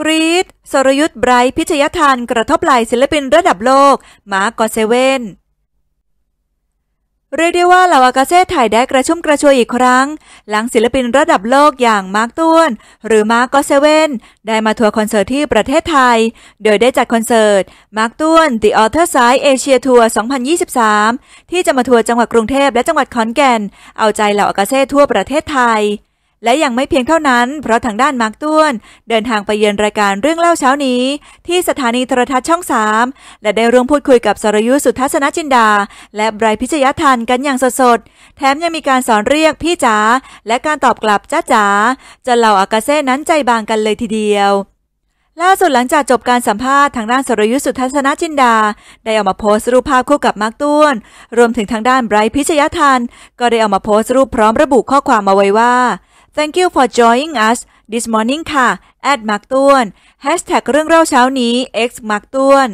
กรีดสรยุทธ์ไบรท์ พิชยทานกระทบไหล ศิลปินระดับโลก มาร์กอเซเว่นเรียกได้ว่าลาวากาเซ่ถ่ายได้กระชุ่มกระชวยอีกครั้ง หลังศิลปินระดับโลกอย่างมาร์กต้วน หรือมาร์กอเซเว่นได้มาทัวร์คอนเสิร์ตที่ประเทศไทย โดยได้จัดคอนเสิร์ต มาร์กต้วน The Author Side Asia Tour 2023 ที่จะมาทัวร์จังหวัดกรุงเทพและจังหวัดขอนแก่น เอาใจเหล่าอากาเซ่ทั่วประเทศไทยและยังไม่เพียงเท่านั้น เพราะทางด้านมาร์กต้วน เดินทางไปเยือนรายการเรื่องเล่าเช้านี้ ที่สถานีโทรทัศน์ช่อง 3 และได้ร่วมพูดคุยกับสรยุทธสุทัศนจินดา และไบรพิชยทันกันอย่างสดๆแถมยังมีการสอนเรียกพี่จ๋าและการตอบกลับจ้าจ๋าจนเหล่าอากาเซ่นั้นใจบางกันเลยทีเดียว ล่าสุดหลังจากจบการสัมภาษณ์ทางด้านสรยุทธสุทัศนจินดา ได้ออกมาโพสต์รูปภาพคู่กับมาร์กต้วน รวมถึงทางด้านไบร์พิชยทันก็ได้ออกมาโพสต์รูปพร้อมระบุข้อความมาไว้ว่า Thank you for joining us this morning ค่ะ at มักตวน Hashtag เรื่องเล่าเช้านี้ x มักต u วน